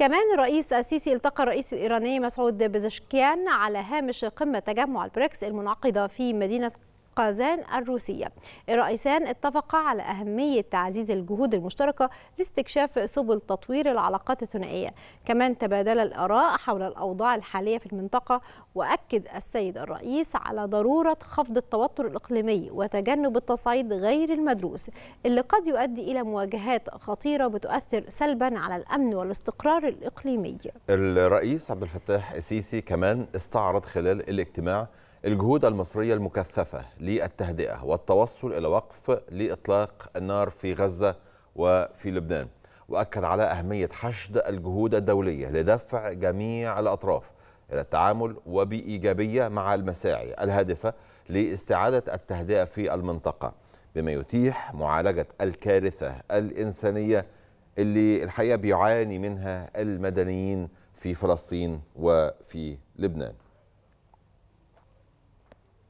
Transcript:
كمان الرئيس السيسي التقى الرئيس الإيراني مسعود بزشكيان على هامش قمة تجمع البريكس المنعقدة في مدينة قازان الروسية الرئيسان اتفقا على أهمية تعزيز الجهود المشتركة لاستكشاف سبل تطوير العلاقات الثنائية كمان تبادل الآراء حول الأوضاع الحالية في المنطقة وأكد السيد الرئيس على ضرورة خفض التوتر الإقليمي وتجنب التصعيد غير المدروس اللي قد يؤدي إلى مواجهات خطيرة بتؤثر سلبا على الأمن والاستقرار الإقليمي الرئيس عبد الفتاح السيسي كمان استعرض خلال الاجتماع الجهود المصرية المكثفة للتهدئة والتوصل إلى وقف لإطلاق النار في غزة وفي لبنان وأكد على أهمية حشد الجهود الدولية لدفع جميع الأطراف إلى التعامل وبإيجابية مع المساعي الهادفة لاستعادة التهدئة في المنطقة بما يتيح معالجة الكارثة الإنسانية اللي الحقيقة بيعاني منها المدنيين في فلسطين وفي لبنان